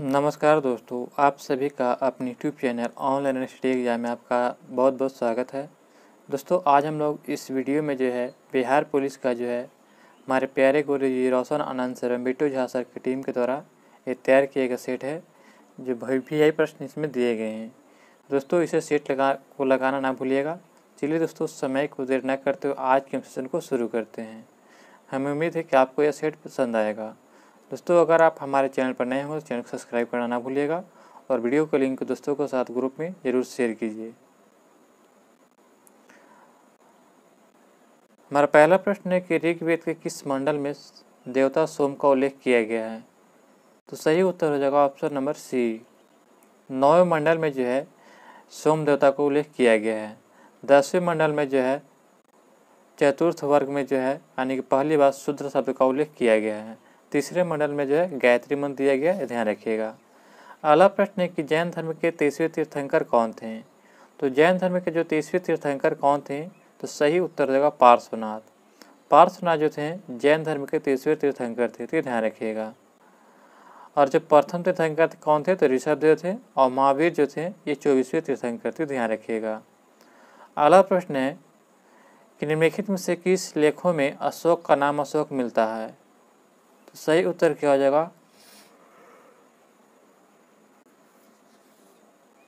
नमस्कार दोस्तों आप सभी का अपनी YouTube channel online university exam में आपका बहुत बहुत स्वागत है दोस्तों आज हम लोग इस वीडियो में जो है बिहार पुलिस का जो है हमारे प्यारे गुरु जी रोशन आनंद सर बिट्टू झा सर की टीम के द्वारा ये तैयार किया गया सेट है जो भी आई प्रश्न इसमें दिए गए हैं दोस्तों इसे सेट लगा को लगाना ना भूलिएगा चलिए दोस्तों समय को देर न करते हुए आज के सेशन को शुरू करते हैं हमें उम्मीद है कि आपको यह सेट पसंद आएगा दोस्तों अगर आप हमारे चैनल पर नए हो तो चैनल को सब्सक्राइब करना ना भूलिएगा और वीडियो को लिंक दोस्तों के साथ ग्रुप में ज़रूर शेयर कीजिए हमारा पहला प्रश्न है कि ऋग्वेद के किस मंडल में देवता सोम का उल्लेख किया गया है तो सही उत्तर हो जाएगा ऑप्शन नंबर सी नौवें मंडल में जो है सोम देवता को उल्लेख किया गया है दसवें मंडल में जो है चतुर्थ वर्ग में जो है यानी कि पहली बार शुद्र शब्द का उल्लेख किया गया है तीसरे मंडल में जो है गायत्री मंत्र दिया गया है ध्यान रखिएगा अगला प्रश्न है कि जैन धर्म के तेईसवें तीर्थंकर कौन थे तो जैन धर्म के जो तेईसवें तीर्थंकर कौन थे तो सही उत्तर देगा पार्श्वनाथ पार्श्वनाथ जो थे जैन धर्म के तेईसवें तीर्थंकर थे तो ध्यान रखिएगा और जो प्रथम तीर्थंकर कौन थे तो ऋषभदेव थे और महावीर जो थे ये चौबीसवें तीर्थंकर थे ध्यान रखिएगा अगला प्रश्न है कि निम्नलिखित में से किस लेखों में अशोक का नाम अशोक मिलता है तो सही उत्तर क्या हो जाएगा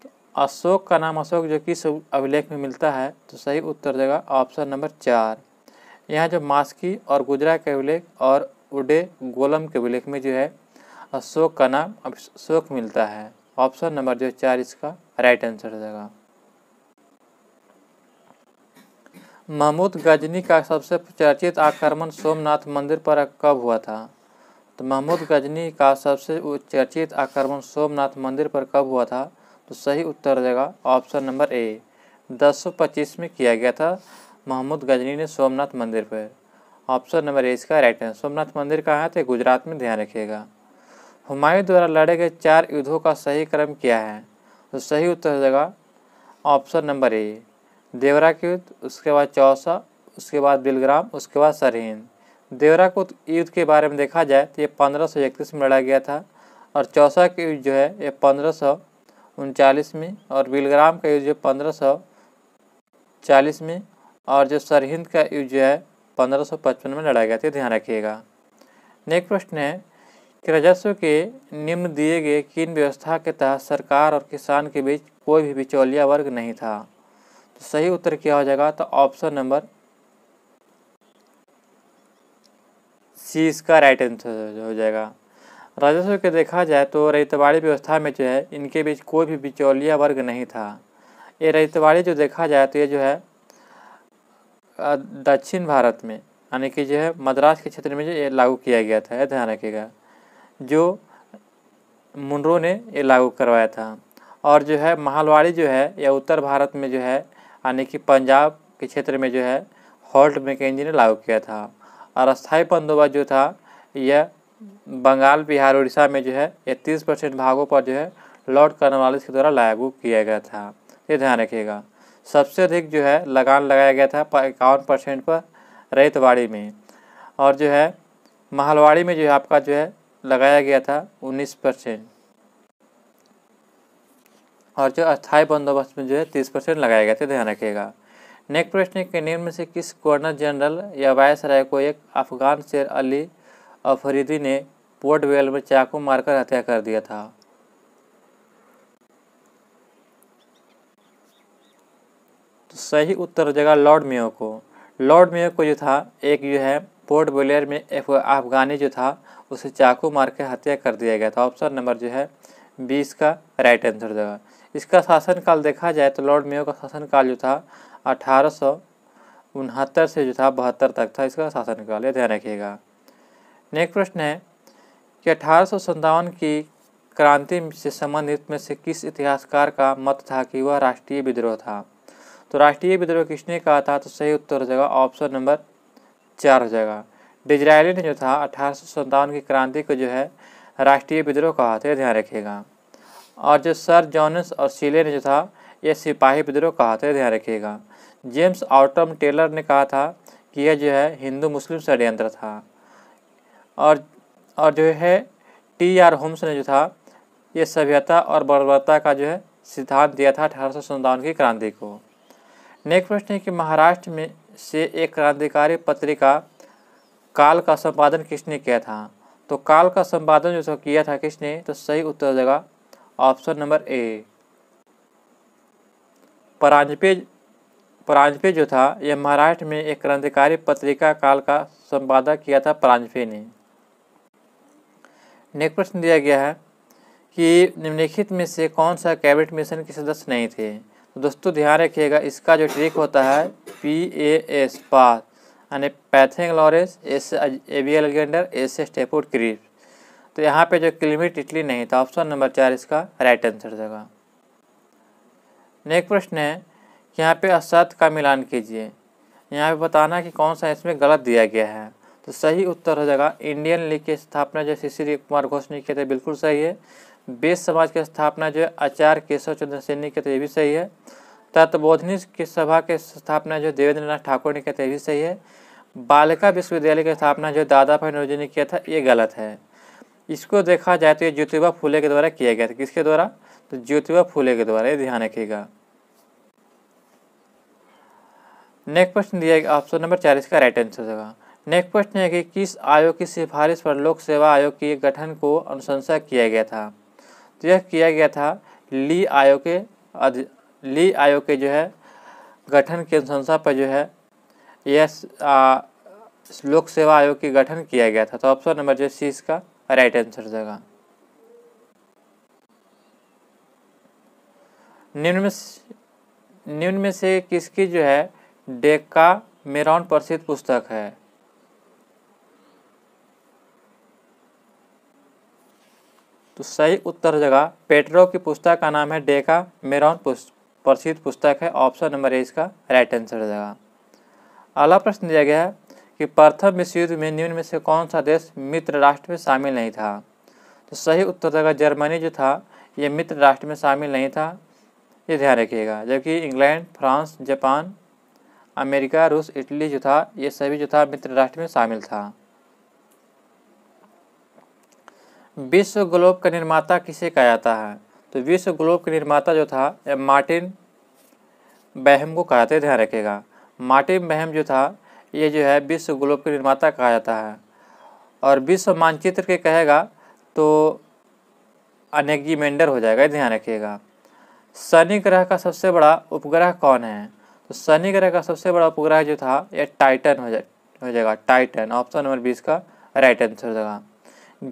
तो अशोक का नाम अशोक जो किस अभिलेख में मिलता है तो सही उत्तर देगा ऑप्शन नंबर चार यहाँ जो मास्की और गुजरा के अभिलेख और उडे गोलम के अभिलेख में जो है अशोक का नाम अशोक मिलता है ऑप्शन नंबर जो चार इसका राइट आंसर हो जाएगा महमूद गजनी का सबसे चर्चित आक्रमण सोमनाथ मंदिर पर कब हुआ था तो महमूद गजनी का सबसे चर्चित आक्रमण सोमनाथ मंदिर पर कब हुआ था तो सही उत्तर देगा ऑप्शन नंबर ए दस सौ पच्चीस में किया गया था महमूद गजनी ने सोमनाथ मंदिर पर ऑप्शन नंबर ए इसका राइट है सोमनाथ मंदिर कहाँ है तो गुजरात में ध्यान रखिएगा हुमायूं द्वारा लड़े गए चार युद्धों का सही क्रम क्या है तो सही उत्तर हो ऑप्शन नंबर ए देवरा के युद्ध उसके बाद चौसा उसके बाद बिलग्राम उसके बाद सरहिंद देवरा को युद्ध के बारे में देखा जाए तो ये पंद्रह सौ इकतीस में लड़ा गया था और चौसा का युद्ध जो है ये पंद्रह सौ उनचालीस में और बिलग्राम का युद्ध जो पंद्रह सौ चालीस में और जो सरहिंद का युद्ध जो है पंद्रह सौ पचपन में लड़ा गया था ध्यान रखिएगा नेक्स्ट प्रश्न है कि राजस्व के निम्न दिए गए किन व्यवस्था के तहत सरकार और किसान के बीच कोई भी बिचौलिया वर्ग नहीं था तो सही उत्तर क्या हो जाएगा तो ऑप्शन नंबर सी इसका राइट आंसर हो जाएगा राजस्व के देखा जाए तो रेतवाड़ी व्यवस्था में जो है इनके बीच कोई भी बिचौलिया वर्ग नहीं था ये रेतवाड़ी जो देखा जाए तो ये जो है दक्षिण भारत में यानी कि जो है मद्रास के क्षेत्र में जो ये लागू किया गया था यह ध्यान रखिएगा जो मुनरो ने ये लागू करवाया था और जो है महालवाड़ी जो है यह उत्तर भारत में जो है यानी कि पंजाब के क्षेत्र में जो है हॉल्ट मैकेजी ने लागू किया था और अस्थायी बंदोबस्त जो था यह बंगाल बिहार उड़ीसा में जो है यह तीस परसेंट भागों पर जो है लॉर्ड कर्नवालिस के द्वारा लागू किया गया था ये ध्यान रखिएगा सबसे अधिक जो है लगान लगाया गया था इक्यावन परसेंट पर रेतवाड़ी में और जो है महलवाड़ी में जो है आपका जो है लगाया गया था उन्नीस परसेंट और जो अस्थायी बंदोबस्त में जो है तीस परसेंट लगाया गया था ध्यान रखिएगा नेक प्रश्न के निम्न में से किस गवर्नर जनरल या वायस राय को एक अफगान शेर अली अफरीदी ने पोर्ट वेल में चाकू मारकर हत्या कर दिया था तो सही उत्तर हो जाएगा लॉर्ड मेयो को लॉर्ड मेयो को जो था एक जो है पोर्ट वेलियर में एक अफगानी जो था उसे चाकू मार के हत्या कर दिया गया था ऑप्शन नंबर जो है बीस का राइट आंसर हो जाएगा इसका शासनकाल देखा जाए तो लॉर्ड मेयो का शासनकाल जो था अठारह से जो था बहत्तर तक था इसका शासनकाल ध्यान रखिएगा नेक्स्ट प्रश्न है कि अठारह की क्रांति से संबंधित में से किस इतिहासकार का मत था कि वह राष्ट्रीय विद्रोह था तो राष्ट्रीय विद्रोह किसने कहा था तो सही उत्तर हो जाएगा ऑप्शन नंबर चार हो जाएगा डिजराइली ने जो था अठारह की क्रांति को जो है राष्ट्रीय विद्रोह कहा था ध्यान रखिएगा और जो सर जॉनस और सीले ने जो था यह सिपाही विद्रोह कहा था ध्यान रखिएगा जेम्स आउटम टेलर ने कहा था कि यह जो है हिंदू मुस्लिम षडयंत्र था और और जो है टी आर होम्स ने जो था ये सभ्यता और बर्बरता का जो है सिद्धांत दिया था अठारह सौ की क्रांति को नेक्स्ट प्रश्न है कि महाराष्ट्र में से एक क्रांतिकारी पत्रिका काल का संपादन किसने किया था तो काल का संपादन जो किया था किसने तो सही उत्तर देगा option number A Paranjpe Paranjpe जो था यह महाराष्ट्र में एक क्रांतिकारी पत्रिका काल का संपादक किया था परांजपे ने नेक्स्ट प्रश्न दिया गया है कि निम्नलिखित में से कौन सा कैबिनेट मिशन के सदस्य नहीं थे तो दोस्तों ध्यान रखिएगा इसका जो ट्रिक होता है पी ए एस पास यानी Pethick Lawrence S A B Alexander S Stafford Cripps तो यहाँ पे जो क्लिमिट इटली नहीं था ऑप्शन नंबर चार इसका राइट आंसर देगा नेक्स्ट प्रश्न है यहाँ पे असत का मिलान कीजिए यहाँ पे बताना कि कौन सा इसमें गलत दिया गया है तो सही उत्तर हो जाएगा इंडियन लीग की स्थापना जो श्री कुमार घोष ने किया था बिल्कुल सही है बेस समाज की स्थापना जो है आचार्य केशव चंद्र सिंह ने किया था ये भी सही है तत्वबोधनी की सभा की स्थापना जो देवेंद्र नाथ ठाकुर ने किया था ये भी सही है बालिका विश्वविद्यालय की स्थापना जो दादा भाई नौजी ने किया था ये गलत है इसको देखा जाए तो ये ज्योतिबा फूले के द्वारा किया गया था किसके द्वारा तो ज्योतिबा फूले के द्वारा ये ध्यान रखिएगा नेक्स्ट प्रश्न दिया है ऑप्शन नंबर चार इसका राइट आंसर होगा नेक्स्ट प्रश्न है कि किस आयोग की सिफारिश पर लोक सेवा आयोग के गठन को अनुशंसा किया गया था तो यह किया गया था ली आयोग के ली आयोग के जो है गठन की अनुशंसा पर जो है यह लोक सेवा आयोग के गठन किया गया था तो ऑप्शन नंबर जो सी इसका राइट आंसर होगा निम्न में निम्न में से किसकी जो है डेका मेरॉन प्रसिद्ध पुस्तक है तो सही उत्तर जगह पेट्रो की पुस्तक का नाम है डेका मेरॉन प्रसिद्ध पुस्तक है ऑप्शन नंबर ए इसका राइट आंसर हो जाएगा अगला प्रश्न दिया गया है कि प्रथम विश्व युद्ध में निम्न में से कौन सा देश मित्र राष्ट्र में शामिल नहीं था तो सही उत्तर जगह जर्मनी जो था ये मित्र राष्ट्र में शामिल नहीं था ये ध्यान रखिएगा जबकि इंग्लैंड फ्रांस जापान अमेरिका रूस इटली जो था ये सभी जो था मित्र राष्ट्र में शामिल था विश्व ग्लोब का निर्माता किसे कहा जाता है तो विश्व ग्लोब का निर्माता जो था मार्टिन बहम को कहा है ध्यान रखेगा मार्टिन बहम जो था ये जो है विश्व ग्लोब के निर्माता कहा जाता है और विश्व मानचित्र के कहेगा तो अनेगीमेंडर हो जाएगा ध्यान रखिएगा शनि ग्रह का सबसे बड़ा उपग्रह कौन है शनि ग्रह का सबसे बड़ा उपग्रह जो था यह टाइटन हो जाए हो जाएगा टाइटन ऑप्शन नंबर बीस का राइट आंसर हो जाएगा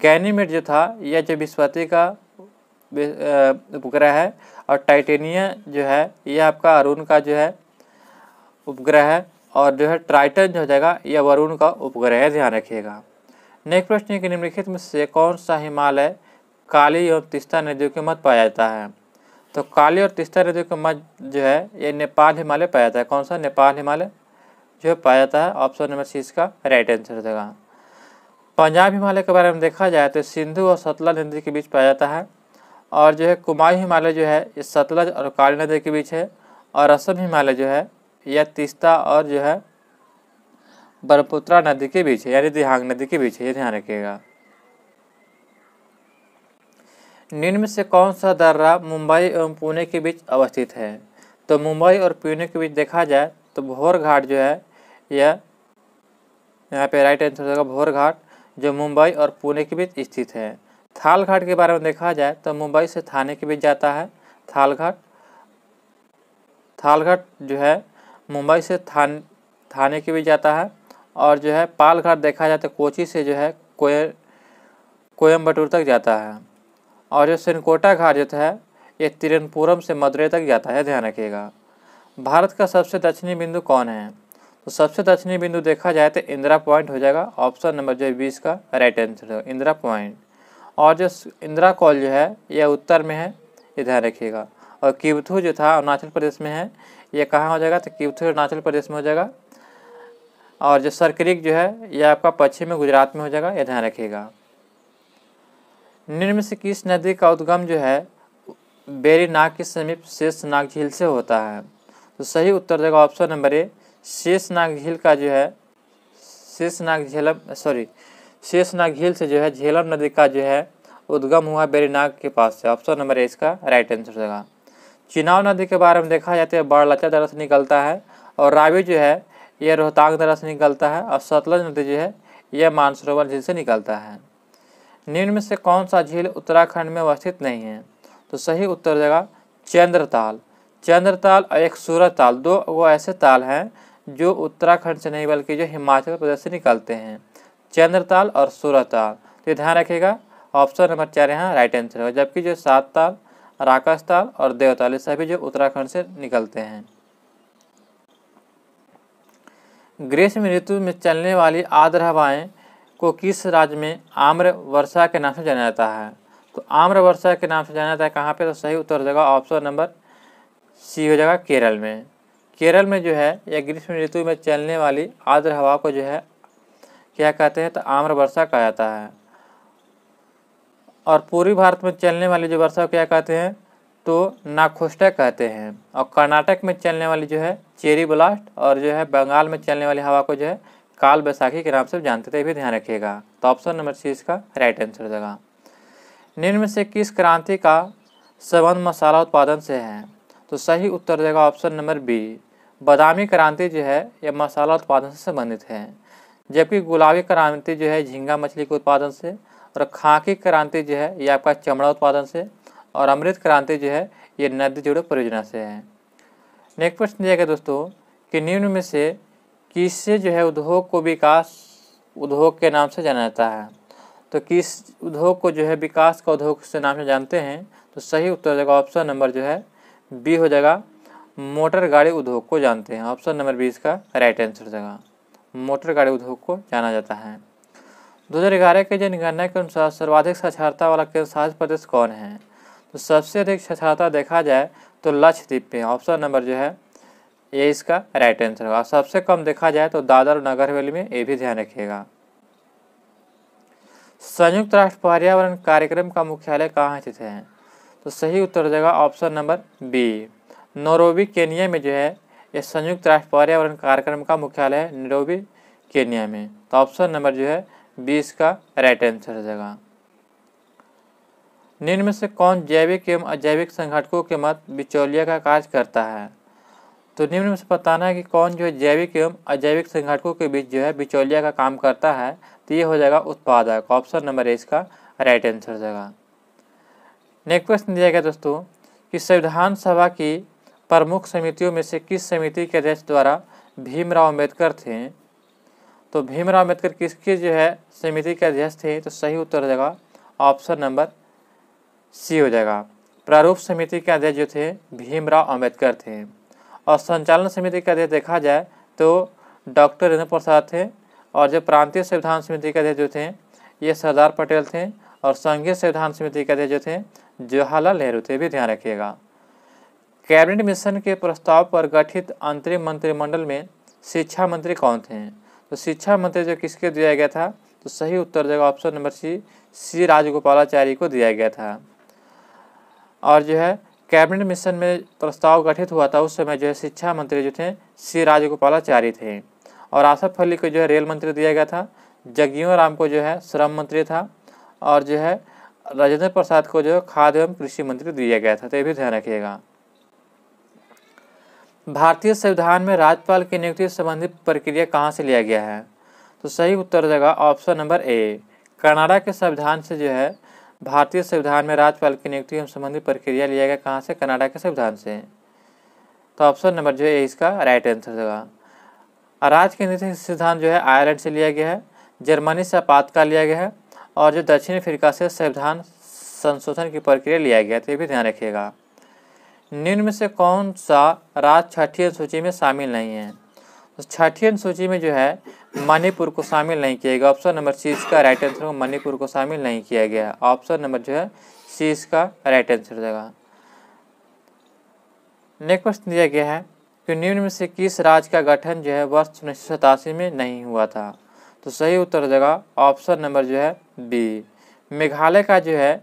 गैनीमेट जो था यह जो विस्पति का उपग्रह है और टाइटेनिया जो है यह आपका अरुण का जो है उपग्रह है और जो है ट्राइटन जो हो जाएगा यह वरुण का उपग्रह है ध्यान रखिएगा नेक्स्ट प्रश्न है कि निम्नलिखित में से कौन सा हिमालय काली एवं तिस्ता नदियों के मत पाया जाता है तो काली और तिस्ता नदियों के मध्य जो है ये नेपाल हिमालय पाया जाता है कौन सा नेपाल हिमालय जो है पाया जाता है ऑप्शन नंबर सी इसका राइट आंसर हो जाएगा पंजाब हिमालय के बारे में देखा जाए तो सिंधु और सतलज नदी के बीच पाया जाता है और जो है कुमाई हिमालय जो है ये सतलज और काली नदी के बीच है और असम हिमालय जो है यह तीस्ता और जो है ब्रह्मपुत्रा नदी के बीच है यानी दिहांग नदी के बीच है ये ध्यान रखिएगा निम्न से कौन सा दर्रा मुंबई एवं पुणे के बीच अवस्थित है तो मुंबई और पुणे के बीच देखा जाए तो भोर घाट जो है यह यहाँ पे राइट आंसर होगा भोर घाट जो मुंबई और पुणे के बीच स्थित है थाल घाट के बारे में देखा जाए तो मुंबई से थाने के बीच जाता है थाल घाट थाल घाट जो है मुंबई से थान थाने के बीच जाता है और जो है पाल घाट देखा जाए तो कोची से जो है कोय कोयम्बटूर तक जाता है और जो सेनकोटा घाट जो है ये तिरनपुरम से मदुरई तक जाता है ध्यान रखिएगा भारत का सबसे दक्षिणी बिंदु कौन है तो सबसे दक्षिणी बिंदु देखा जाए तो इंदिरा पॉइंट हो जाएगा ऑप्शन नंबर जो है बीस का राइट आंसर होगा इंदिरा पॉइंट और जो इंदिरा कॉल जो है यह उत्तर में है ये ध्यान रखिएगा और किवथू जो था अरुणाचल प्रदेश में है ये कहाँ हो जाएगा तो किवथू अरुणाचल प्रदेश में हो जाएगा और जो सरक्रिक जो है यह आपका पश्चिम में गुजरात में हो जाएगा यह ध्यान रखिएगा निम्न से किस नदी का उद्गम जो है बेरी नाग के समीप शेष नाग झील से होता है तो सही उत्तर देगा ऑप्शन नंबर ए शेष नाग झील का जो है शेष नाग झेलम सॉरी शेष नाग झील से जो है झेलम नदी का जो है उद्गम हुआ बेरीनाग के पास से ऑप्शन नंबर ए इसका राइट आंसर देगा चिनाव नदी के बारे में देखा जाता तो है बाड़लाचा दर से निकलता है और रावी जो है यह रोहतांग दर से निकलता है और सतलज नदी जो है यह मानसरोवर झील से निकलता है निम्न में से कौन सा झील उत्तराखंड में अवस्थित नहीं है तो सही उत्तर देगा चंद्रताल चंद्रताल और एक सूरत ताल दो वो ऐसे ताल हैं जो उत्तराखंड से नहीं बल्कि जो हिमाचल प्रदेश से निकलते हैं चंद्रताल और सूरत ताल तो ध्यान रखिएगा ऑप्शन नंबर चार यहाँ राइट आंसर होगा जबकि जो सात ताल राकाश ताल और देवताल ये सभी जो उत्तराखंड से निकलते हैं ग्रीष्म ऋतु में चलने वाली आद्र हवाएं को किस राज्य में आम्र वर्षा के नाम से जाना जाता है तो आम्र वर्षा के नाम से जाना जाता है कहाँ पे तो सही उत्तर हो जाएगा ऑप्शन नंबर सी हो जाएगा केरल में केरल में जो है या ग्रीष्म ऋतु में चलने वाली आर्द्र हवा को जो है क्या कहते हैं तो आम्र वर्षा कहा जाता है और पूर्वी भारत में चलने वाली जो वर्षा क्या कहते हैं तो नाखुष्टा कहते हैं और कर्नाटक में चलने वाली जो है चेरी ब्लास्ट और जो है बंगाल में चलने वाली हवा को जो है काल बैसाखी के नाम से जानते थे भी ध्यान रखिएगा तो ऑप्शन नंबर सी इसका राइट आंसर देगा निम्न में से किस क्रांति का संबंध मसाला उत्पादन से है तो सही उत्तर देगा ऑप्शन नंबर बी बादामी क्रांति जो है यह मसाला उत्पादन से संबंधित है जबकि गुलाबी क्रांति जो है झींगा मछली के उत्पादन से और खाकी क्रांति जो है ये आपका चमड़ा उत्पादन से और अमृत क्रांति जो है ये नदी जुड़े परियोजना से है नेक्स्ट प्रश्न दिया गया दोस्तों कि निम्न में से कि इससे जो है उद्योग को विकास उद्योग के नाम से जाना जाता है तो किस उद्योग को जो है विकास का उद्योग से नाम से जानते हैं तो सही उत्तर हो जाएगा ऑप्शन नंबर जो है बी हो जाएगा मोटर गाड़ी उद्योग को जानते हैं ऑप्शन नंबर बी इसका राइट आंसर हो जाएगा मोटर गाड़ी उद्योग को जाना जाता है ग्यारह के जनगणना के अनुसार सर्वाधिक साक्षरता वाला केंद्र शासित प्रदेश कौन है तो सबसे अधिक साक्षरता देखा जाए तो लक्षद्वीप में ऑप्शन नंबर जो है ये इसका राइट आंसर होगा सबसे कम देखा जाए तो दादर और नगर हवेली में ये भी ध्यान रखिएगा संयुक्त राष्ट्र पर्यावरण कार्यक्रम का मुख्यालय कहाँ स्थित है तो सही उत्तर देगा option number B Nairobi Kenya में जो है ये संयुक्त राष्ट्र पर्यावरण कार्यक्रम का मुख्यालय है नोरोबी केनिया में तो ऑप्शन नंबर जो है बी इसका राइट आंसर हो जाएगा निम्न में से कौन जैविक एवं अजैविक संघटकों के मत बिचौलिया का कार्य करता है तो निम्न में से बताना है कि कौन जो है जैविक एवं अजैविक संघटकों के बीच जो है बिचौलिया का काम करता है तो ये हो जाएगा उत्पादक ऑप्शन नंबर ए इसका राइट आंसर हो जाएगा नेक्स्ट क्वेश्चन दिया गया दोस्तों कि संविधान सभा की प्रमुख समितियों में से किस समिति के अध्यक्ष द्वारा भीमराव अम्बेडकर थे तो भीमराव अम्बेडकर किसके जो है समिति के अध्यक्ष थे तो सही उत्तर हो जाएगा ऑप्शन नंबर सी हो जाएगा प्रारूप समिति के अध्यक्ष जो थे भीमराव अम्बेडकर थे और संचालन समिति का अध्यक्ष देखा जाए तो डॉक्टर रेणु प्रसाद थे और जो प्रांतीय संविधान समिति के अध्यक्ष जो थे ये सरदार पटेल थे और संघीय संविधान समिति के अध्यक्ष जो थे जवाहरलाल नेहरू थे भी ध्यान रखिएगा कैबिनेट मिशन के प्रस्ताव पर गठित अंतरिम मंत्रिमंडल में शिक्षा मंत्री कौन थे तो शिक्षा मंत्री जो किसके दिया गया था तो सही उत्तर देगा option number C C Rajagopalachari को दिया गया था और जो है कैबिनेट मिशन में प्रस्ताव गठित हुआ था उस समय जो है शिक्षा मंत्री जो थे सी राजगोपालाचार्य थे और आसफ अली को जो है रेल मंत्री दिया गया था जगजीवन राम को जो है श्रम मंत्री था और जो है राजेंद्र प्रसाद को जो है खाद्य एवं कृषि मंत्री दिया गया था तो ये भी ध्यान रखिएगा भारतीय संविधान में राज्यपाल की नियुक्ति संबंधी प्रक्रिया कहाँ से लिया गया है तो सही उत्तर देगा ऑप्शन नंबर ए कनाडा के संविधान से जो है भारतीय संविधान में राज्यपाल की नियुक्ति एवं संबंधित प्रक्रिया लिया गया कहाँ से कनाडा के संविधान से तो ऑप्शन नंबर जो है इसका राइट आंसर होगा राज के नीति संविधान जो है आयरलैंड से लिया गया है जर्मनी से आपातकाल लिया गया है और जो दक्षिण अफ्रीका से संविधान संशोधन की प्रक्रिया लिया गया है तो ये भी ध्यान रखिएगा निम्न में से कौन सा राज छठी अनुसूची में शामिल नहीं है तो छठी अनुसूची में जो है मणिपुर को शामिल नहीं किया गया ऑप्शन नंबर सी इसका राइट आंसर होगा मणिपुर को शामिल नहीं किया गया ऑप्शन नंबर जो है सी इसका राइट आंसर हो जाएगा नेक्स्ट क्वेश्चन दिया गया है कि निम्न में से किस राज्य का गठन जो है वर्ष उन्नीस सौ सतासी में नहीं हुआ था तो सही उत्तर देगा ऑप्शन नंबर जो है बी मेघालय का जो है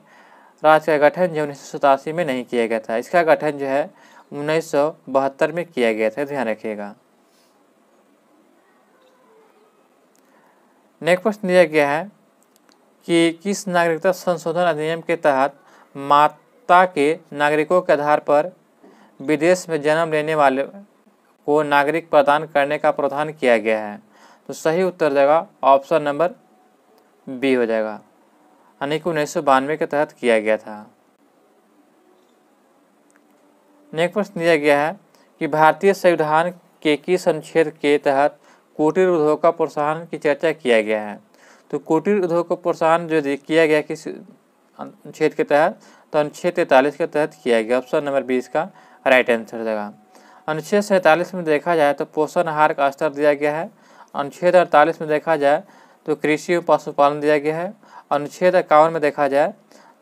राज्य का गठन जो उन्नीस सौ में नहीं किया गया था इसका गठन जो है उन्नीस में किया गया था ध्यान रखिएगा नेक्स्ट प्रश्न दिया गया है कि किस नागरिकता संशोधन अधिनियम के तहत माता के नागरिकों के आधार पर विदेश में जन्म लेने वाले को नागरिक प्रदान करने का प्रावधान किया गया है तो सही उत्तर जाएगा ऑप्शन नंबर बी हो जाएगा यानी कि उन्नीस सौ बानवे के तहत किया गया था नेक्स्ट प्रश्न दिया गया है कि भारतीय संविधान के किस अनुच्छेद के तहत कुटीर उद्योग का प्रोत्साहन की चर्चा किया गया है तो कुटीर उद्योग को प्रोत्साहन जो किया गया किस अनुच्छेद के तहत तो अनुच्छेद तैंतालीस के तहत किया गया ऑप्शन नंबर बीस का राइट आंसर देगा अनुच्छेद सैंतालीस में देखा जाए तो पोषण आहार का स्तर दिया गया है अनुच्छेद अड़तालीस में देखा जाए तो कृषि और पशुपालन दिया गया है अनुच्छेद इक्यावन में देखा जाए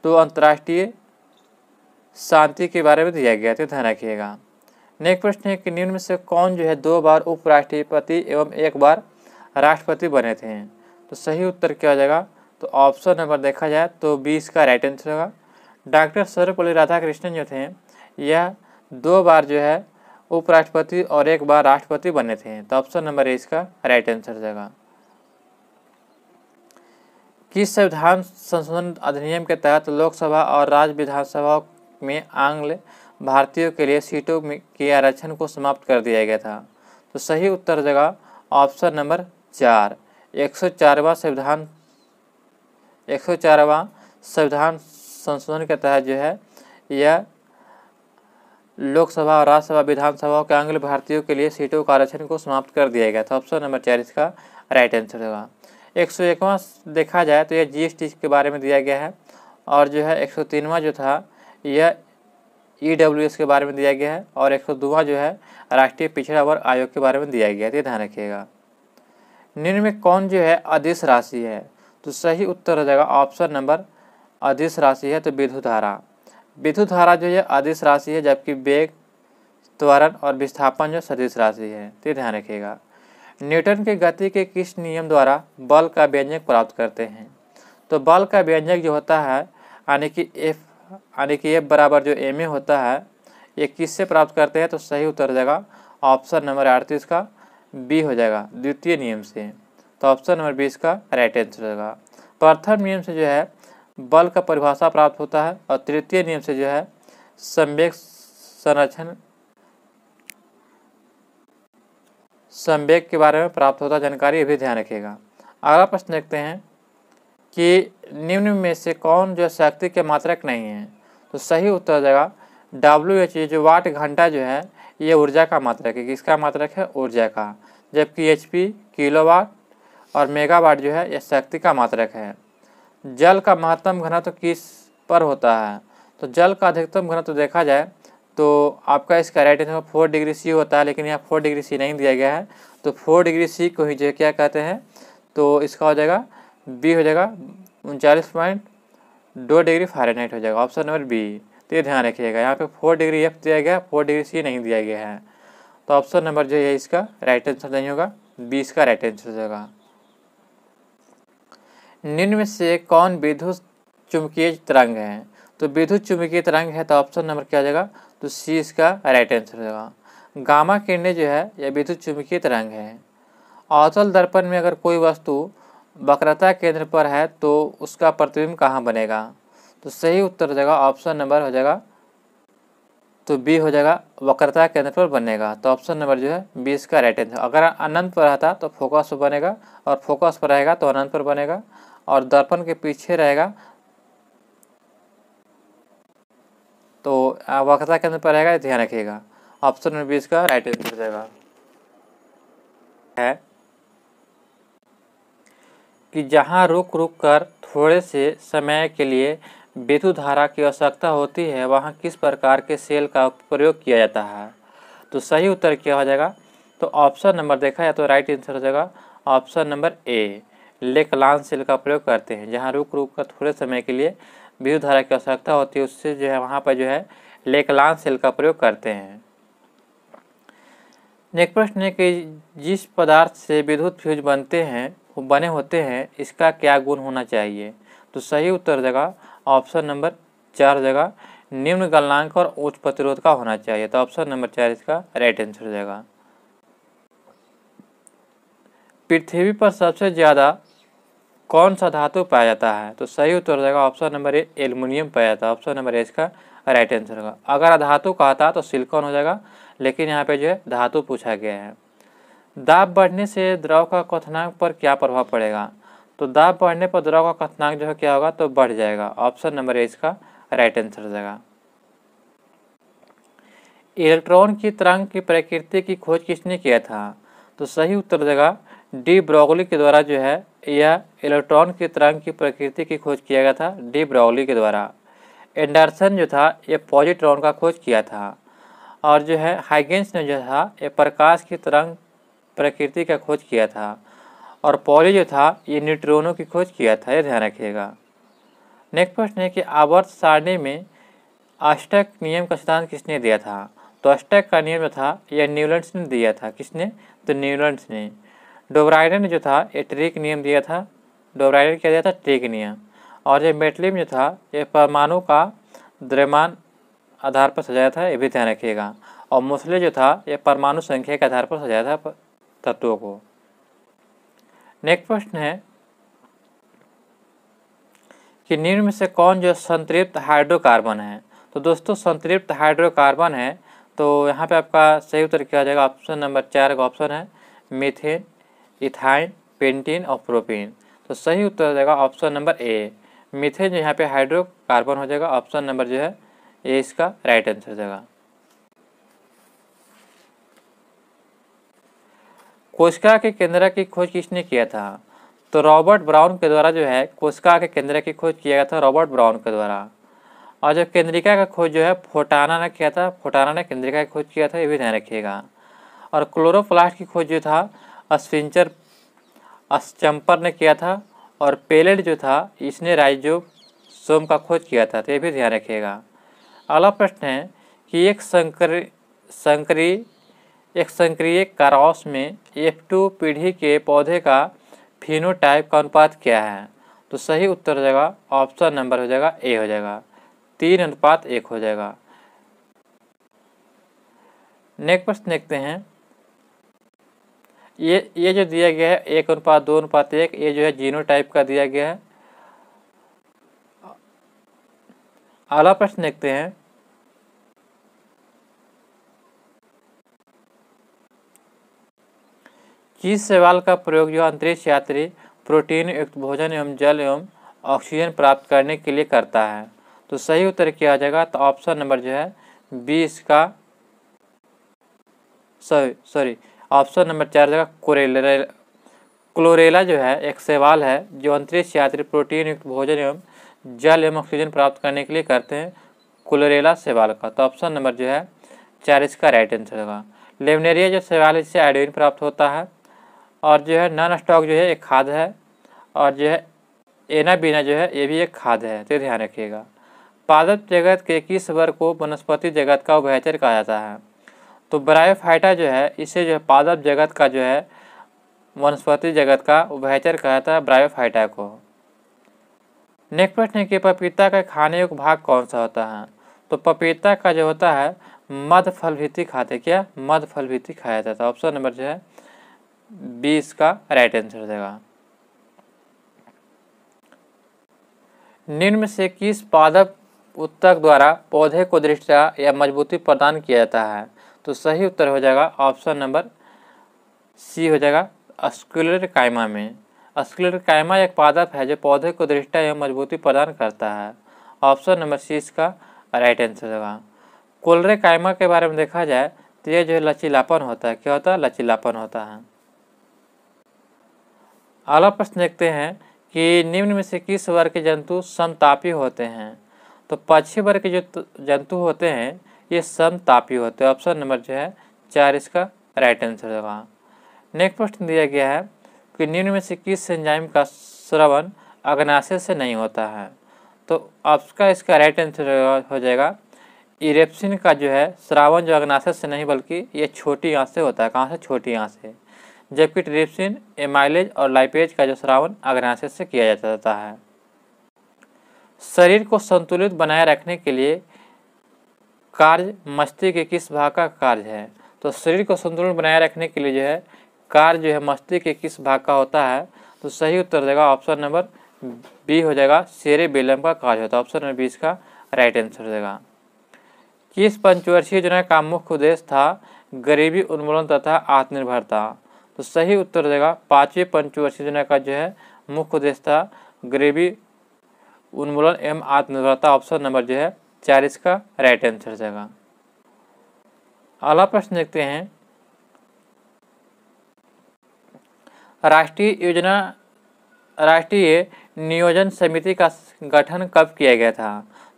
तो अंतर्राष्ट्रीय शांति के बारे में दिया गया तो ध्यान रखिएगा नेक्स्ट प्रश्न है कि निम्न में से कौन जो है दो बार उपराष्ट्रपति एवं एक बार राष्ट्रपति बने थे तो सही उत्तर क्या हो जाएगा तो ऑप्शन नंबर देखा जाए तो बीस का राइट आंसर होगा डॉक्टर सर्वपल्ली राधाकृष्णन जो थे यह दो बार जो है उपराष्ट्रपति और एक बार राष्ट्रपति बने थे तो ऑप्शन नंबर ए इसका राइट आंसर हो जाएगा किस संविधान संशोधन अधिनियम के तहत लोकसभा और राज्य विधानसभा में आंग्ल भारतीयों के लिए सीटों के आरक्षण को समाप्त कर दिया गया था तो सही उत्तर जगह ऑप्शन नंबर चार एक सौ चारवा संविधान एक सौ चारवा संविधान संशोधन के तहत जो है यह लोकसभा और राज्यसभा विधानसभा के आंग्ल भारतीयों के लिए सीटों का आरक्षण को समाप्त कर दिया गया था ऑप्शन नंबर चार इसका राइट आंसर होगा एक सौ एकवा देखा जाए तो यह जीएसटी के बारे में दिया गया है और जो है एक सौ तीनवा जो था यह ई डब्ल्यू एस के बारे में दिया गया है और एक जो है राष्ट्रीय पिछड़ा वर्ग आयोग के बारे में दिया गया है तो ये ध्यान रखिएगा निम्न में कौन जो है अधिस राशि है तो सही उत्तर हो जाएगा ऑप्शन नंबर अधिस राशि है तो विद्युत धारा विद्युत धारा जो है अधिस राशि है जबकि वेग त्वरण और विस्थापन जो सदिश राशि है तो ध्यान रखिएगा न्यूटन के गति के किस नियम द्वारा बल का व्यंजक प्राप्त करते हैं तो बल का व्यंजक जो होता है यानी कि एफ यानी कि एफ बराबर जो एम ए होता है ये किससे प्राप्त करते हैं तो सही उत्तर हो जाएगा ऑप्शन नंबर अड़तीस तो का बी हो जाएगा द्वितीय नियम से तो ऑप्शन नंबर बीस का राइट आंसर हो जाएगा प्रथम नियम से जो है बल का परिभाषा प्राप्त होता है और तृतीय नियम से जो है संवेक संरक्षण संवेक के बारे में प्राप्त होता जानकारी भी ध्यान रखिएगा अगला प्रश्न देखते हैं कि निम्न में से कौन जो है शक्ति के मात्रक नहीं है तो सही उत्तर हो जाएगा डब्ल्यू एच e जो वाट घंटा जो है ये ऊर्जा का मात्रक है किसका मात्रक है ऊर्जा का जबकि एच पी किलोवाट और मेगावाट जो है यह शक्ति का मात्रक है जल का महत्तम घनत्व तो किस पर होता है तो जल का अधिकतम घनत्व तो देखा जाए तो आपका इसका right answer four degree C होता है लेकिन यहाँ फोर डिग्री सी नहीं दिया गया है तो फोर डिग्री सी को ही जो क्या कहते हैं तो इसका हो जाएगा बी हो जाएगा उनचालीस पॉइंट दो डिग्री फारेनहाइट हो जाएगा ऑप्शन नंबर बी तो ये ध्यान रखिएगा यहाँ पे फोर डिग्री एफ दिया गया फोर डिग्री सी नहीं दिया गया है तो ऑप्शन नंबर जो है इसका राइट आंसर नहीं होगा बी इसका राइट आंसर हो जाएगा निम्न में से कौन विद्युत चुंबकीय तरंग है तो विद्युत चुंबकीय तरंग है तो ऑप्शन नंबर क्या हो जाएगा तो सी इसका राइट आंसर हो जाएगा गामा किरणें जो है यह विद्युत चुंबकीय तरंग है अवतल दर्पण में अगर कोई वस्तु वक्रता केंद्र पर है तो उसका प्रतिबिंब कहाँ बनेगा तो सही उत्तर हो जाएगा ऑप्शन नंबर हो जाएगा तो बी हो जाएगा वक्रता केंद्र पर बनेगा तो ऑप्शन नंबर जो है बी इसका राइट आंसर अगर अनंत पर रहता तो फोकस पर बनेगा और फोकस पर रहेगा तो अनंत पर बनेगा और दर्पण के पीछे रहेगा तो वक्रता केंद्र पर रहेगा ध्यान रखिएगा ऑप्शन नंबर बी इसका राइट आंसर हो जाएगा है कि जहाँ रुक रुक कर थोड़े से समय के लिए विद्युत धारा की आवश्यकता होती है वहाँ किस प्रकार के सेल का प्रयोग किया जाता है तो सही उत्तर क्या हो जाएगा तो ऑप्शन नंबर देखा जाए तो राइट आंसर हो जाएगा option number A Leclanche cell का प्रयोग करते हैं जहाँ रुक रुक कर थोड़े समय के लिए विद्युत धारा की आवश्यकता होती है उससे जो है वहाँ पर जो है लेकलान सेल का प्रयोग करते हैं नेक्स्ट प्रश्न है कि जिस पदार्थ से विद्युत फ्यूज बनते हैं बने होते हैं इसका क्या गुण होना चाहिए तो सही उत्तर जगह ऑप्शन नंबर चार जगह निम्न गलनांक और उच्च प्रतिरोध का होना चाहिए तो ऑप्शन नंबर चार इसका राइट आंसर देगा पृथ्वी पर सबसे ज़्यादा कौन सा धातु पाया जाता है तो सही उत्तर जगह ऑप्शन नंबर ए एल्यूमिनियम पाया जाता है ऑप्शन नंबर ए इसका राइट आंसर होगा अगर धातु कहता तो सिलिकॉन हो जाएगा लेकिन यहाँ पे जो है धातु पूछा गया है दाब बढ़ने से द्रव का कथनांक पर क्या प्रभाव पड़ेगा तो दाब बढ़ने पर द्रव का कथनांक जो है क्या होगा तो बढ़ जाएगा ऑप्शन नंबर ए इसका राइट आंसर हो जाएगा इलेक्ट्रॉन की तरंग की प्रकृति की खोज किसने किया था तो सही उत्तर देगा डी ब्रोगली के द्वारा जो है यह इलेक्ट्रॉन की तरंग की प्रकृति की खोज किया गया था डी ब्रोगली के द्वारा एंडरसन जो था ये पॉजिट्रॉन का खोज किया था और जो है हाइगेंस ने जो था ये प्रकाश की तरंग प्रकृति का खोज किया था और पॉली जो था ये न्यूट्रॉनों की खोज किया था ये ध्यान रखिएगा नेक्स्ट प्रश्न है कि आवर्त सारणी में अष्टक नियम का सिद्धांत किसने दिया था तो अष्टक का नियम जो था यह न्यूलेंट्स ने दिया था किसने तो न्यूलेंट्स ने डोब्राइडन ने जो था ये ट्रिक नियम दिया था डोबराइडन क्या दिया था ट्रिक नियम और ये मेटलिम जो था ये परमाणु का द्रव्यमान आधार पर सजाया था ये भी ध्यान रखिएगा और मुसले जो था ये परमाणु संख्या के आधार पर सजाया था तत्वों को नेक्स्ट प्रश्न है कि निम्न में से कौन जो संतृप्त हाइड्रोकार्बन है तो दोस्तों संतृप्त हाइड्रोकार्बन है तो यहाँ पे आपका सही उत्तर क्या जाएगा ऑप्शन नंबर चार का ऑप्शन है मीथेन इथाइन पेंटिन और प्रोपीन तो सही उत्तर हो जाएगा ऑप्शन नंबर ए मीथेन जो यहाँ पे हाइड्रोकार्बन हो जाएगा ऑप्शन नंबर जो है ए इसका राइट आंसर हो जाएगा कोशिका के केंद्र की खोज किसने किया था तो रॉबर्ट ब्राउन के द्वारा जो है कोशिका के केंद्र की खोज किया गया था रॉबर्ट ब्राउन के द्वारा और जो केंद्रिका का खोज जो है फोटाना ने किया था फोटाना ने केंद्रिका की खोज किया था ये भी ध्यान रखिएगा और क्लोरोप्लास्ट की खोज जो था अस्फिंचर अस्चंपर ने किया था और पेलेट जो था इसने राइजो सोम का खोज किया था तो ये भी ध्यान रखिएगा अगला प्रश्न है कि एक संकर संकरी एक संक्रिय कारॉस में एफ टू पीढ़ी के पौधे का फिनोटाइप का अनुपात क्या है तो सही उत्तर हो जाएगा ऑप्शन नंबर हो जाएगा ए हो जाएगा तीन अनुपात एक हो जाएगा नेक्स्ट प्रश्न देखते हैं ये ये जो दिया गया है एक अनुपात दो अनुपात एक ये जो है जीनो टाइप का दिया गया है अगला प्रश्न देखते हैं चीज सेवाल का प्रयोग जो अंतरिक्ष यात्री प्रोटीन युक्त भोजन एवं जल एवं ऑक्सीजन प्राप्त करने के लिए करता है तो सही उत्तर किया जाएगा तो ऑप्शन नंबर जो है बी इसका सॉरी सॉरी ऑप्शन नंबर चार जगह कोरेला क्लोरेला जो है एक सेवाल है जो अंतरिक्ष यात्री प्रोटीन युक्त भोजन एवं जल एवं ऑक्सीजन प्राप्त करने के लिए करते हैं क्लोरेला सेवाल का तो ऑप्शन नंबर जो है चार इसका राइट आंसर होगा लेमनेरिया जो है इससे आयोडीन प्राप्त होता है और जो है नन स्टॉक जो है एक खाद है और जो है एना बीना जो है ये भी एक खाद है तो ध्यान रखिएगा पादप जगत के किस वर्ग को वनस्पति जगत का उभयचर कहा जाता है तो ब्रायोफाइटा जो है इसे जो है पादप जगत का जो है वनस्पति जगत का उभयचर कहा जाता है ब्रायोफाइटा को नेक्स्ट प्रश्न है कि पपीता का खाने योग्य भाग कौन सा होता है तो पपीता का जो होता है मध फल भीति खाते क्या मध फल भीति खाया जाता है ऑप्शन नंबर जो है बी इसका राइट आंसर हो जाएगा निम्न से किस पादप उत्तक द्वारा पौधे को दृष्टा या मजबूती प्रदान किया जाता है तो सही उत्तर हो जाएगा ऑप्शन नंबर सी हो जाएगा अस्कुलर कायमा में अस्कुलर कायमा एक पादप है जो पौधे को दृष्टा या मजबूती प्रदान करता है ऑप्शन नंबर सी इसका राइट आंसर हो जाएगा कोलरे कायमा के बारे में देखा जाए तो ये जो है लचीलापन होता है क्या होता है लचीलापन होता है अगला प्रश्न देखते हैं कि निम्न में से किस वर्ग के जंतु समतापी होते हैं तो पक्षी वर्ग के जो जंतु होते हैं ये समतापी होते हैं ऑप्शन नंबर जो है चार इसका राइट आंसर होगा नेक्स्ट प्रश्न दिया गया है कि निम्न में से किस संजाइम का श्रवण अग्नाशय से नहीं होता है तो आपका इसका राइट आंसर हो जाएगा इरेप्सिन का जो है श्रावण जो अग्नाशय से नहीं बल्कि ये छोटी आँख से होता है कहाँ से छोटी आँख से जबकि ट्रिप्सिन एमाइलेज और लाइपेज का जो श्रावण अग्नाशय से किया जाता है शरीर को संतुलित बनाए रखने के लिए कार्य मस्ती के किस भाग का कार्य है तो शरीर को संतुलन बनाए रखने के लिए जो है कार्य जो है मस्ती के किस भाग का होता है तो सही उत्तर देगा ऑप्शन नंबर बी हो जाएगा शेरे बेलम का कार्य होता है ऑप्शन नंबर बीस का राइट आंसर हो जाएगा किस पंचवर्षीय योजना का मुख्य उद्देश्य था गरीबी उन्मूलन तथा आत्मनिर्भरता तो सही उत्तर देगा पांचवे पंचवर्षीय योजना का जो है मुख्य उद्देश्य था गरीबी उन्मूलन एवं आत्मनिर्भरता ऑप्शन नंबर जो है चार इसका राइट आंसर जाएगा अगला प्रश्न देखते हैं राष्ट्रीय योजना राष्ट्रीय नियोजन समिति का गठन कब किया गया था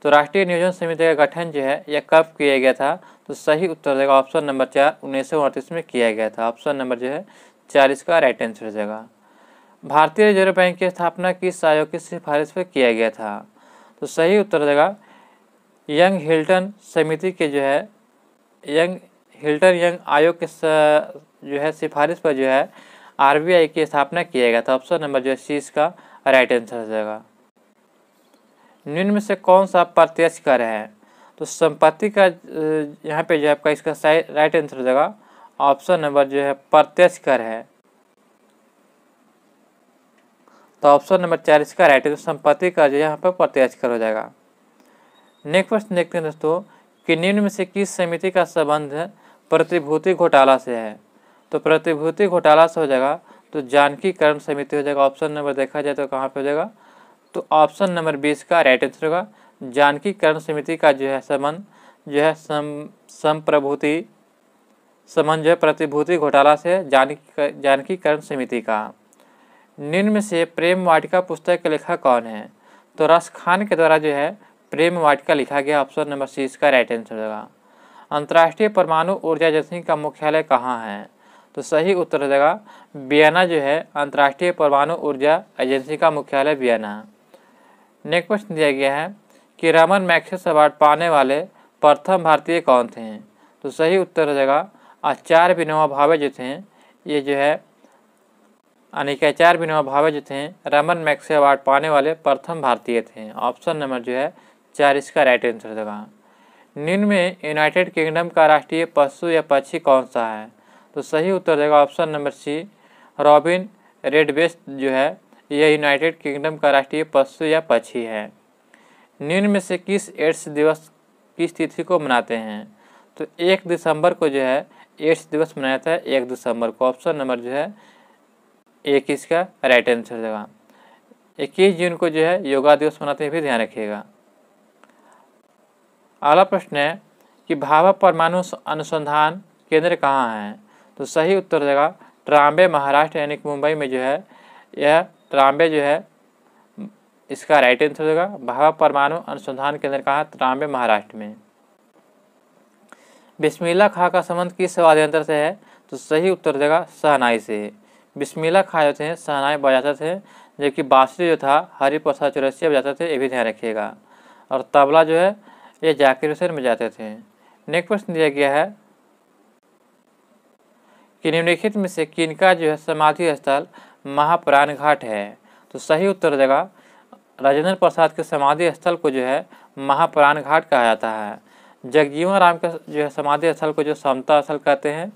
तो राष्ट्रीय नियोजन समिति का गठन जो है यह कब किया गया था तो सही उत्तर देगा ऑप्शन नंबर चार उन्नीस में किया गया था ऑप्शन नंबर जो है चार इसका राइट आंसर हो जाएगा भारतीय रिजर्व बैंक की स्थापना किस आयोग की सिफारिश पर किया गया था तो सही उत्तर देगा यंग हिल्टन समिति के जो है यंग हिल्टन यंग आयोग के जो है सिफारिश पर जो है आरबीआई की स्थापना किया गया था ऑप्शन नंबर जो है सी इसका राइट आंसर हो जाएगा निम्न में से कौन सा प्रत्यक्ष कर है तो संपत्ति का यहाँ पे जो है आपका इसका राइट आंसर हो जाएगा ऑप्शन नंबर जो है प्रत्यक्ष कर है तो ऑप्शन नंबर चार इसका राइट है तो संपत्ति कर जो है यहाँ पर प्रत्यक्ष कर हो जाएगा नेक्स्ट क्वेश्चन देखते हैं दोस्तों कि निम्न में से किस समिति का संबंध प्रतिभूति घोटाला से है तो प्रतिभूति घोटाला से हो जाएगा तो जानकीकरण समिति हो जाएगा ऑप्शन नंबर देखा जाए तो कहाँ पर हो जाएगा तो ऑप्शन नंबर बीस का राइट आंसर होगा जानकीकरण समिति का जो है संबंध जो है सम संप्रभूति समन्वय प्रतिभूति घोटाला से जानकीकरण समिति का निम्न से प्रेम वाटिका पुस्तक का लेखक कौन है तो रस खान के द्वारा जो है प्रेम वाटिका लिखा गया ऑप्शन नंबर सी इसका राइट आंसर होगा अंतर्राष्ट्रीय परमाणु ऊर्जा एजेंसी का मुख्यालय कहाँ है तो सही उत्तर हो जाएगा वियना जो है अंतर्राष्ट्रीय परमाणु ऊर्जा एजेंसी का मुख्यालय वियना नेक्स्ट क्वेश्चन दिया गया है कि रमन मैक्स अवार्ड पाने वाले प्रथम भारतीय कौन थे तो सही उत्तर हो जाएगा आचार्य विनोबा भावे जो थे ये जो है यानी कि आचार्य विनोबा भावे जो थे रमन मैक्से अवार्ड पाने वाले प्रथम भारतीय थे ऑप्शन नंबर जो है चार इसका राइट आंसर देगा निम्न में यूनाइटेड किंगडम का राष्ट्रीय पशु या पक्षी कौन सा है तो सही उत्तर देगा option number C robin redbreast जो है यह यूनाइटेड किंगडम का राष्ट्रीय पशु या पक्षी है निम्न में से किस एड्स दिवस किस तिथि को मनाते हैं तो एक दिसंबर को जो है एड्स दिवस मनाया है एक दिसंबर को ऑप्शन नंबर जो है एक इसका राइट आंसर हो जाएगा इक्कीस जून को जो है योगा दिवस मनाते हैं भी ध्यान रखिएगा अगला प्रश्न है कि भाभा परमाणु अनुसंधान केंद्र कहाँ है तो सही उत्तर देगा ट्राम्बे महाराष्ट्र यानी कि मुंबई में जो है यह ट्राम्बे जो है इसका राइट आंसर होगा भाभा परमाणु अनुसंधान केंद्र कहाँ है ट्राम्बे महाराष्ट्र में बिस्मिल्ला खा का संबंध किस वाद्यंत्र से है तो सही उत्तर देगा सहनाई से है बिस्मिल्ला खा जो थे सहनाई बजाते थे जबकि बांसुरी जो था हरि प्रसाद चौरसिया बजाते थे ये भी ध्यान रखिएगा और तबला जो है ये जाकिर हुसैन बजाते थे नेक्स्ट प्रश्न दिया गया है कि निम्नलिखित में से किनका जो है समाधि स्थल महाप्राण घाट है तो सही उत्तर देगा राजेंद्र प्रसाद के समाधि स्थल को जो है महाप्राण घाट कहा जाता है जगजीवन राम के जो है समाधि स्थल को जो समता स्थल कहते हैं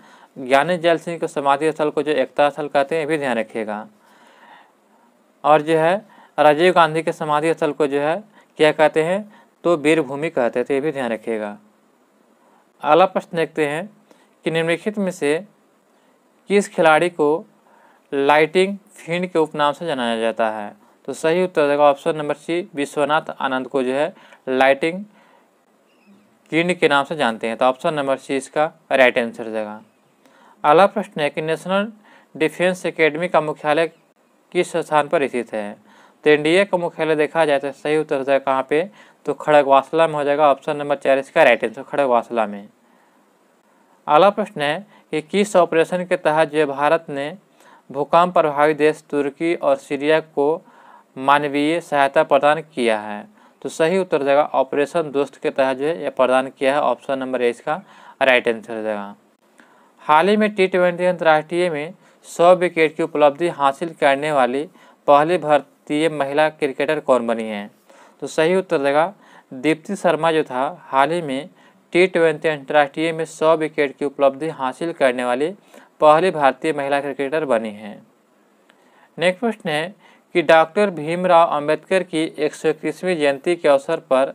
ज्ञानी जैल सिंह के समाधि स्थल को जो एकता स्थल कहते हैं भी ध्यान रखिएगा और जो है राजीव गांधी के समाधि स्थल को जो है क्या कहते हैं तो वीरभूमि कहते थे ये भी ध्यान रखिएगा अगला प्रश्न देखते हैं कि निम्नलिखित में से किस खिलाड़ी को लाइटिंग फीड के उपनाम से जाना जाता है तो सही उत्तर देगा option number C Vishwanath Anand को जो है लाइटिंग किडनी के नाम से जानते हैं तो ऑप्शन नंबर सी इसका राइट आंसर जगह अगला प्रश्न है कि नेशनल डिफेंस एकेडमी का मुख्यालय किस स्थान पर स्थित है तो एनडीए का मुख्यालय देखा जाए तो सही उत्तर हो जाएगा कहाँ पर तो खड़गवासला में हो जाएगा ऑप्शन नंबर चार इसका राइट आंसर खड़गवासला में अगला प्रश्न है कि किस ऑपरेशन के तहत जो भारत ने भूकंप प्रभावित देश तुर्की और सीरिया को मानवीय सहायता प्रदान किया है तो सही उत्तर हो जाएगा ऑपरेशन दोस्त के तहत जो है यह प्रदान किया है ऑप्शन नंबर ए इसका राइट आंसर हो जाएगा हाल ही में टी ट्वेंटी अंतर्राष्ट्रीय में सौ विकेट की उपलब्धि हासिल करने वाली पहली भारतीय महिला क्रिकेटर कौन बनी है तो सही उत्तर देगा दीप्ति शर्मा जो था हाल ही में टी ट्वेंटी अंतर्राष्ट्रीय में सौ विकेट की उपलब्धि हासिल करने वाली पहली भारतीय महिला क्रिकेटर बनी है नेक्स्ट प्रश्न है कि डॉक्टर भीमराव अंबेडकर की एक जयंती के अवसर पर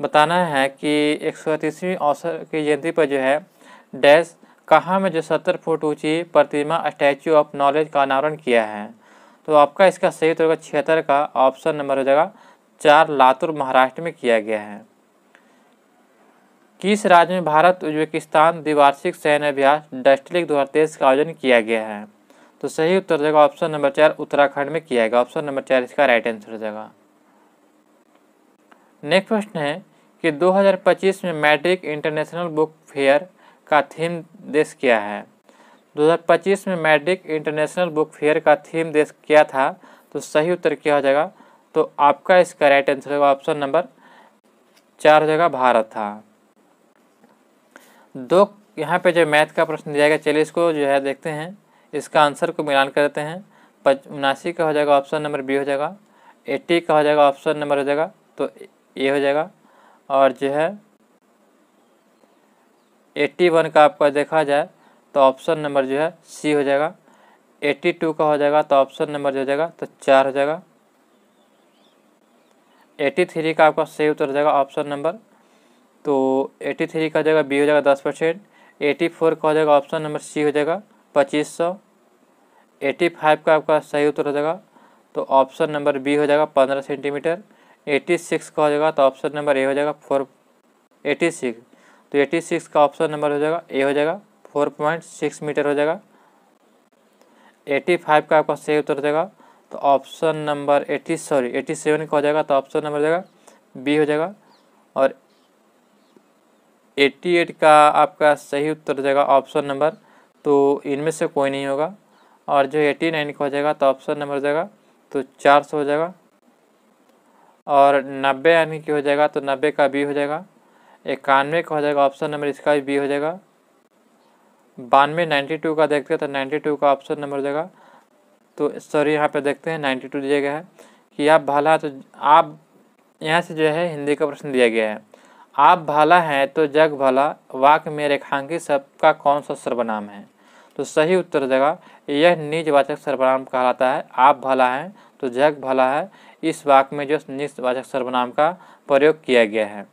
बताना है कि एक अवसर की जयंती पर जो है डैश कहाँ में जो सत्तर फुट ऊंची प्रतिमा स्टैचू ऑफ नॉलेज का अनावरण किया है तो आपका इसका सही होगा छिहत्तर का ऑप्शन नंबर हो जाएगा चार लातूर महाराष्ट्र में किया गया है किस राज्य में भारत उज्बेकिस्तान द्विवार्षिक सैन्य अभ्यास डस्टलिक दो का आयोजन किया गया है तो सही उत्तर जाएगा ऑप्शन नंबर चार उत्तराखंड में किया जाएगा ऑप्शन नंबर चार इसका राइट आंसर हो जाएगा नेक्स्ट क्वेश्चन है कि 2025 में मैट्रिक इंटरनेशनल बुक फेयर का थीम देश क्या है 2025 में मैट्रिक इंटरनेशनल बुक फेयर का थीम देश क्या था तो सही उत्तर क्या हो जाएगा तो आपका इसका राइट आंसर होगा ऑप्शन नंबर चार हो जाएगा भारत था दो यहाँ पे जो मैथ का प्रश्न दिया गया चलिए इसको जो है देखते हैं इसका आंसर को मिलान करते हैं पच उनासी का हो जाएगा ऑप्शन नंबर बी हो जाएगा एट्टी का हो जाएगा ऑप्शन नंबर हो जाएगा तो ए हो जाएगा और जो है एट्टी वन का आपका देखा जाए तो ऑप्शन नंबर जो है सी हो जाएगा एट्टी टू का हो जाएगा तो ऑप्शन नंबर जो हो जाएगा तो चार हो जाएगा एट्टी थ्री का आपका सही उत्तर हो जाएगा ऑप्शन नंबर तो एट्टी थ्री का हो जाएगा बी हो जाएगा दस परसेंट एटी फोर का हो जाएगा ऑप्शन नंबर सी हो जाएगा पच्चीस सौ एटी फाइव का आपका सही उत्तर हो जाएगा तो ऑप्शन नंबर बी हो जाएगा पंद्रह सेंटीमीटर एटी सिक्स का हो जाएगा तो ऑप्शन नंबर ए हो जाएगा फोर एटी सिक्स तो एटी सिक्स का ऑप्शन नंबर हो जाएगा ए हो जाएगा फोर पॉइंट सिक्स मीटर हो जाएगा एटी फाइव का आपका सही उत्तर हो जाएगा तो option number eighty sorry eighty seven का हो जाएगा तो ऑप्शन नंबर हो जाएगा बी हो जाएगा और एटी एट का आपका सही उत्तर हो जाएगा ऑप्शन नंबर तो इनमें से कोई नहीं होगा और जो एटी नाइन का हो जाएगा तो ऑप्शन नंबर हो जाएगा तो चार सौ हो जाएगा और नब्बे यानी कि हो जाएगा तो नब्बे का बी हो जाएगा इक्यानवे का हो जाएगा ऑप्शन नंबर इसका भी बी हो जाएगा बानवे नाइन्टी टू का देखते हैं तो नाइन्टी टू का ऑप्शन नंबर हो जाएगा तो सॉरी यहाँ पे देखते हैं नाइन्टी टू दिया गया है कि आप भाला तो आप यहाँ से जो है हिंदी का प्रश्न दिया गया है आप भाला हैं तो जग भला वाक में रेखांकित सबका कौन सा सर्वनाम है तो सही उत्तर हो जाएगा यह निजवाचक सर्वनाम कहलाता है आप भला हैं तो जग भला है इस वाक्य में जो निजवाचक सर्वनाम का प्रयोग किया गया है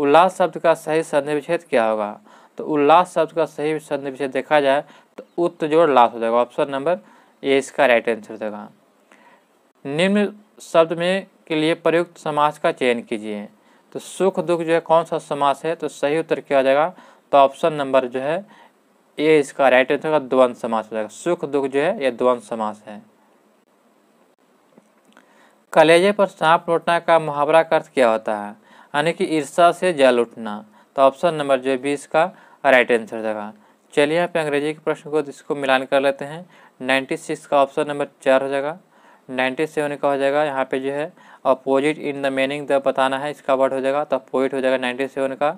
उल्लास शब्द का सही संधि विच्छेद क्या होगा तो उल्लास शब्द का सही संधि विच्छेद देखा जाए तो उत्तर जोड़ लाश हो जाएगा ऑप्शन नंबर ए इसका राइट आंसर देगा निम्न शब्द में के लिए प्रयुक्त समास का चयन कीजिए तो सुख दुख जो है कौन सा समास है तो सही उत्तर क्या हो जाएगा तो ऑप्शन नंबर जो है ये इसका राइट आंसर का द्वंद समास हो जाएगा सुख दुख जो है ये द्वंद समास है कलेजे पर सांप लौटना का मुहावरा का अर्थ क्या होता है यानी कि ईर्षा से जल उठना तो ऑप्शन नंबर जो है बी इसका राइट आंसर हो जाएगा चलिए यहाँ पे अंग्रेजी के प्रश्न को इसको मिलान कर लेते हैं नाइन्टी सिक्स का ऑप्शन नंबर चार हो जाएगा नाइन्टी सेवन का हो जाएगा यहाँ पे जो है opposite in the meaning the बताना है इसका वर्ड हो जाएगा तो अपोजिट हो जाएगा नाइन्टी सेवन का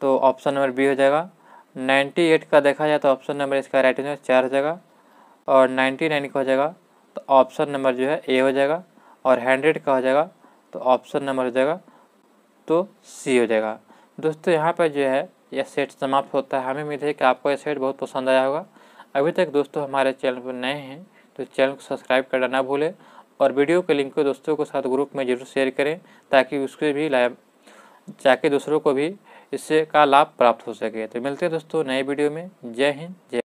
तो ऑप्शन नंबर बी हो जाएगा नाइन्टी एट का देखा जाए तो ऑप्शन नंबर इसका राइट आंसर चार हो जाएगा और नाइन्टी नाइन का हो जाएगा तो ऑप्शन नंबर जो है ए हो जाएगा और हंड्रेड का हो जाएगा तो ऑप्शन नंबर हो जाएगा तो सी हो जाएगा दोस्तों यहाँ पर जो है यह सेट समाप्त होता है हमें उम्मीद है कि आपको यह सेट बहुत पसंद आया होगा अभी तक दोस्तों हमारे चैनल पर नए हैं तो चैनल को सब्सक्राइब करना ना भूलें और वीडियो के लिंक को दोस्तों के साथ ग्रुप में जरूर शेयर करें ताकि उसके भी लाइव जाके दूसरों को भी इससे का लाभ प्राप्त हो सके तो मिलते हैं दोस्तों नए वीडियो में जय हिंद जय